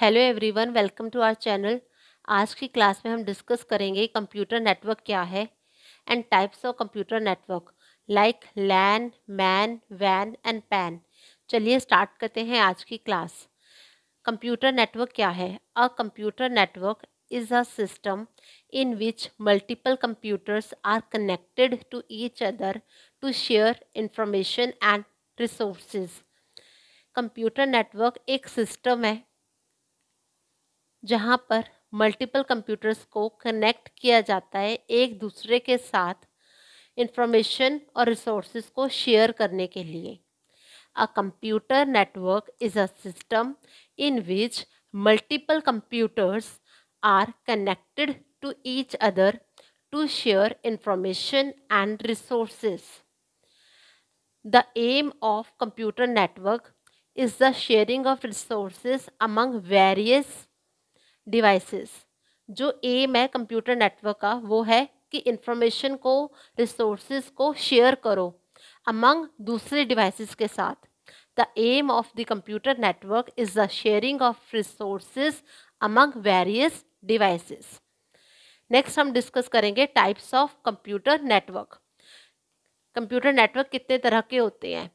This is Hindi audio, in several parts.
Hello everyone welcome to our channel आज की क्लास में हम डिस्कस करेंगे कंप्यूटर नेटवर्क क्या है and types of computer network like LAN MAN वैन एंड पैन चलिए स्टार्ट करते हैं आज की क्लास कंप्यूटर नेटवर्क क्या है a computer network is a system in which multiple computers are connected to each other to share information and resources computer network एक सिस्टम है जहाँ पर मल्टीपल कंप्यूटर्स को कनेक्ट किया जाता है एक दूसरे के साथ इंफॉर्मेशन और रिसोर्स को शेयर करने के लिए a computer network is a system in which multiple computers are connected to each other to share information and resource the aim of computer network is the sharing of resource among various devices जो एम है कंप्यूटर नेटवर्क का वो है कि इंफॉर्मेशन को रिसोर्सेज को शेयर करो अमंग दूसरे डिवाइसेस के साथ the aim of the computer network is the sharing of resources among various devices next हम डिस्कस करेंगे types of computer network computer network कितने तरह के होते हैं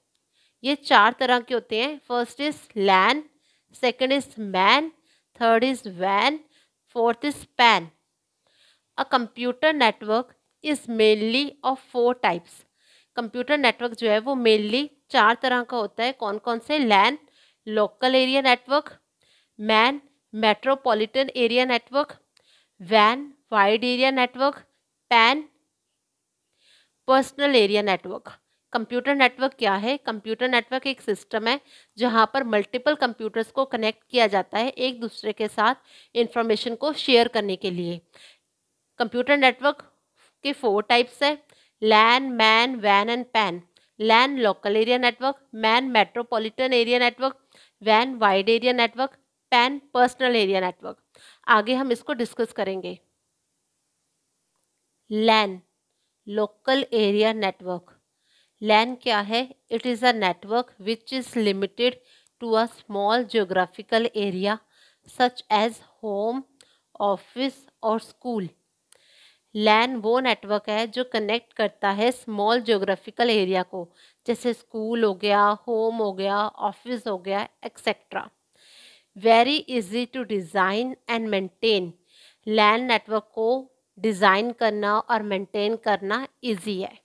ये चार तरह के होते हैं first is LAN second is MAN third is वैन fourth is PAN a computer network is mainly of four types. Computer network जो है वो मेनली चार तरह का होता है कौन कौन से LAN local area network MAN metropolitan area network वैन wide area network PAN personal area network computer network क्या है कंप्यूटर नेटवर्क एक सिस्टम है जहाँ पर मल्टीपल कंप्यूटर्स को कनेक्ट किया जाता है एक दूसरे के साथ इंफॉर्मेशन को शेयर करने के लिए कंप्यूटर नेटवर्क के फोर टाइप्स है लैन मैन वैन and pan LAN local area network MAN metropolitan area network वैन wide area network PAN personal area network आगे हम इसको डिस्कस करेंगे लैन लोकल एरिया नेटवर्क लैन क्या है it is a network which is limited to a small geographical area such age home office और स्कूल लैन वो नेटवर्क है जो कनेक्ट करता है स्मॉल जोग्राफिकल एरिया को जैसे स्कूल हो गया होम हो गया ऑफिस हो गया etcetera very easy to design and maintain LAN network को डिज़ाइन करना और मेंटेन करना इजी है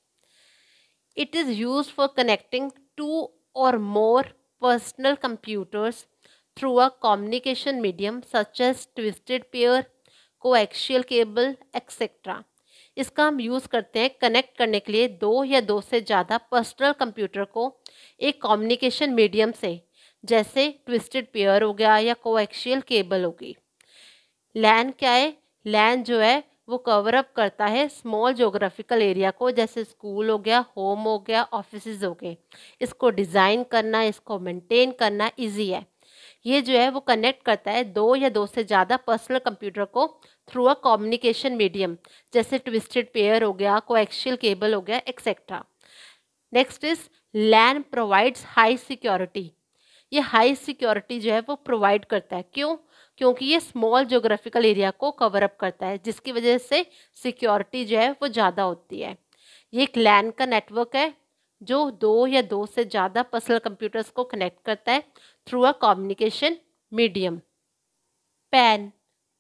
It is used for connecting two or more personal computers through a communication medium such as twisted pair, coaxial cable etcetera इसका हम यूज़ करते हैं कनेक्ट करने के लिए दो या दो से ज़्यादा पर्सनल कंप्यूटर को एक कम्युनिकेशन मीडियम से जैसे ट्विस्टेड पेयर हो गया या कोएक्शियल केबल होगी लैन क्या है लैन जो है वो कवर अप करता है स्मॉल जोग्राफिकल एरिया को जैसे स्कूल हो गया होम हो गया ऑफिस हो गए इसको डिज़ाइन करना इसको मेंटेन करना इजी है ये जो है वो कनेक्ट करता है दो या दो से ज़्यादा पर्सनल कंप्यूटर को थ्रू अ कम्युनिकेशन मीडियम जैसे ट्विस्टेड पेयर हो गया कोएक्शियल केबल हो गया etcetera next is LAN provides high security ये हाई सिक्योरिटी जो है वो प्रोवाइड करता है क्यों क्योंकि ये स्मॉल जोग्राफिकल एरिया को कवर अप करता है जिसकी वजह से सिक्योरिटी जो है वो ज़्यादा होती है ये एक लैन का नेटवर्क है जो दो या दो से ज़्यादा पर्सनल कंप्यूटर्स को कनेक्ट करता है through a communication medium PAN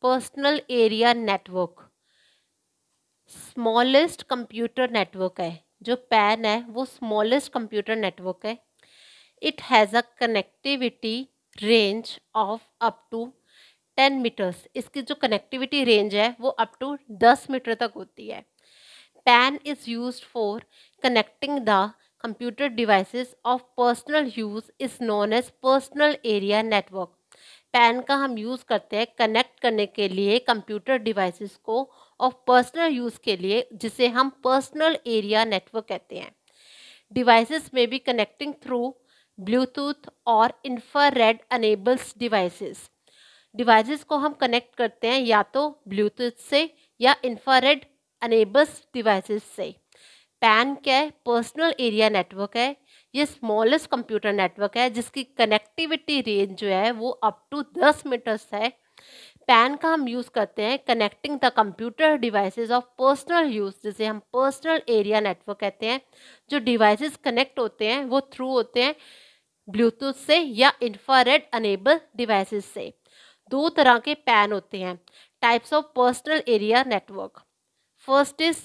personal area network smallest computer network है जो पैन है वो स्मॉलेस्ट कंप्यूटर नेटवर्क है it has a connectivity range of up to ten metres इसकी जो कनेक्टिविटी रेंज है वो अप टू दस मीटर तक होती है PAN is use for connecting the computer devices of personal use is known as personal area network PAN का हम यूज़ करते हैं कनेक्ट करने के लिए कंप्यूटर डिवाइसेस को ऑफ पर्सनल यूज़ के लिए जिसे हम पर्सनल एरिया नेटवर्क कहते हैं डिवाइसेस में भी कनेक्टिंग थ्रू ब्लूटूथ और इंफ्रारेड अनेबल्स डिवाइसेस डिवाइसेस को हम कनेक्ट करते हैं या तो ब्लूटूथ से या इंफ्रारेड अनेबल्स डिवाइसेस से पैन क्या है पर्सनल एरिया नेटवर्क है ये स्मॉलेस्ट कंप्यूटर नेटवर्क है जिसकी कनेक्टिविटी रेंज जो है वो अप टू दस मीटर्स है पैन का हम यूज़ करते हैं connecting the computer devices of personal use जिसे हम पर्सनल एरिया नेटवर्क कहते हैं जो डिवाइसेस कनेक्ट होते हैं वो थ्रू होते हैं ब्लूटूथ से या इंफ्रारेड अनेबल डिवाइसेस से दो तरह के पैन होते हैं types of personal area network first is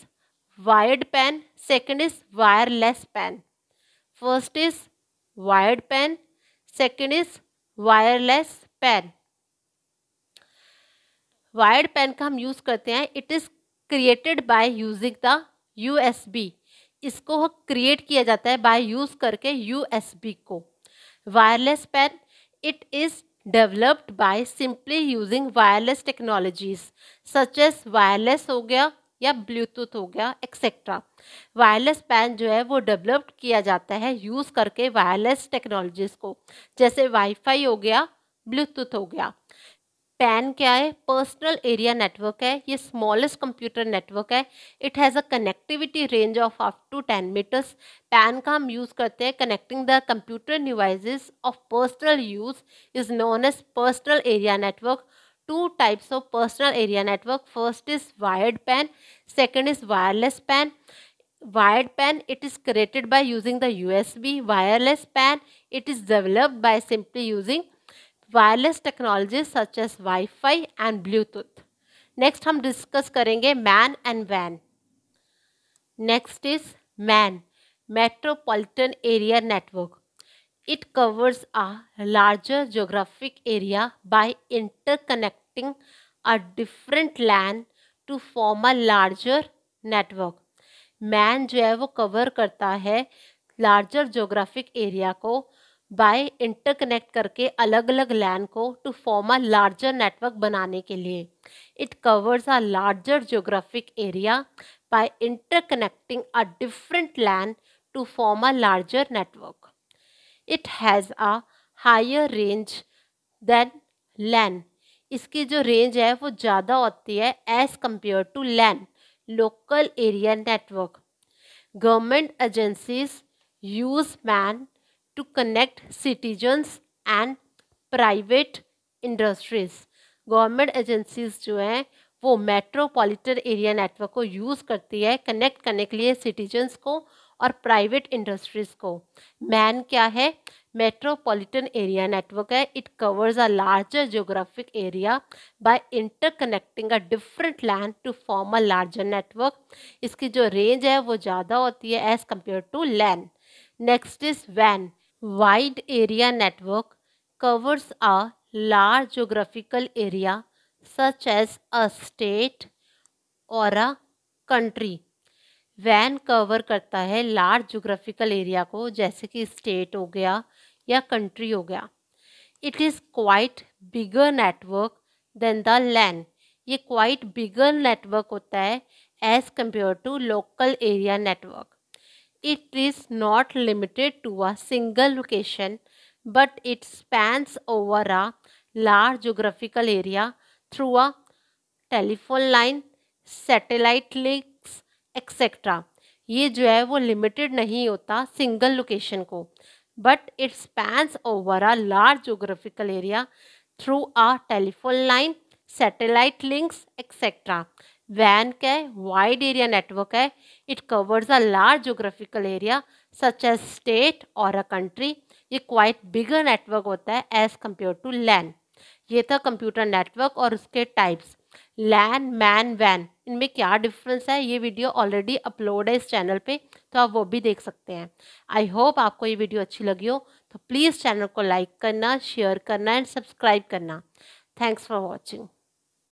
wired PAN second is wireless PAN first is wired PAN second is wireless PAN wired PAN का हम यूज़ करते हैं it is created by using the USB इसको क्रिएट किया जाता है बाय यूज़ करके यूएसबी को wireless PAN it is developed by simply using wireless technologies such as wireless हो गया या ब्लूटूथ हो गया एक्सेट्रा वायरलेस पैन जो है वो डेवलप्ड किया जाता है यूज़ करके वायरलेस टेक्नोलॉजीज़ को जैसे वाईफाई हो गया ब्लूटूथ हो गया पैन क्या है पर्सनल एरिया नेटवर्क है ये स्मॉलेस्ट कंप्यूटर नेटवर्क है it has a connectivity range of up to ten metres PAN का हम यूज़ करते हैं connecting the computer devices of personal use is known as personal area network two types of personal area network first is wired PAN second is wireless PAN wired PAN it is created by using the U S B wireless PAN it is developed by simply using wireless technology such as WiFi and Bluetooth next हम डिस्कस करेंगे मैन एंड वैन next is MAN metropolitan area network it covers a larger geographic area by interconnecting a different LAN to form a larger network MAN जो है वो कवर करता है लार्जर जोग्राफिक एरिया को बाय इंटरकनेक्ट करके अलग अलग लैन को to form a larger network बनाने के लिए it covers a larger geographic area by interconnecting a different LAN to form a larger network it has a higher range than LAN इसकी जो रेंज है वो ज़्यादा होती है as compare to LAN local area network government agencies use MAN to connect citizens and private industries government agencies जो हैं वो मेट्रोपॉलिटन एरिया नेटवर्क को यूज़ करती है कनेक्ट करने के लिए सिटीजन्स को और प्राइवेट इंडस्ट्रीज़ को मैन क्या है मेट्रोपॉलिटन एरिया नेटवर्क है it covers a larger geographic area by interconnecting a different LAN to form a larger network इसकी जो रेंज है वो ज़्यादा होती है as compare to LAN next is वैन Wide area network covers a large geographical area such as a state or a country. वैन कवर करता है लार्ज जोग्राफिकल एरिया को जैसे कि स्टेट हो गया या कंट्री हो गया it is quite bigger network than the LAN ये क्वाइट बिगर नेटवर्क होता है as compare to local area network it is not limited to a single location but it spans over a large geographical area through a telephone line satellite links etcetera ये जो है वो लिमिटेड नहीं होता सिंगल लोकेशन को but it spans over a large geographical area through a telephone line satellite links etcetera वैन क्या है वाइड एरिया नेटवर्क है it covers a large geographical area such as state or a country ये क्वाइट बिगर नेटवर्क होता है एज कम्पेयर टू लैन ये था कंप्यूटर नेटवर्क और उसके टाइप्स लैन मैन वैन इनमें क्या डिफरेंस है ये वीडियो ऑलरेडी अपलोड है इस चैनल पे तो आप वो भी देख सकते हैं आई होप आपको ये वीडियो अच्छी लगी हो तो प्लीज़ चैनल को लाइक करना शेयर करना एंड सब्सक्राइब करना थैंक्स फॉर वॉचिंग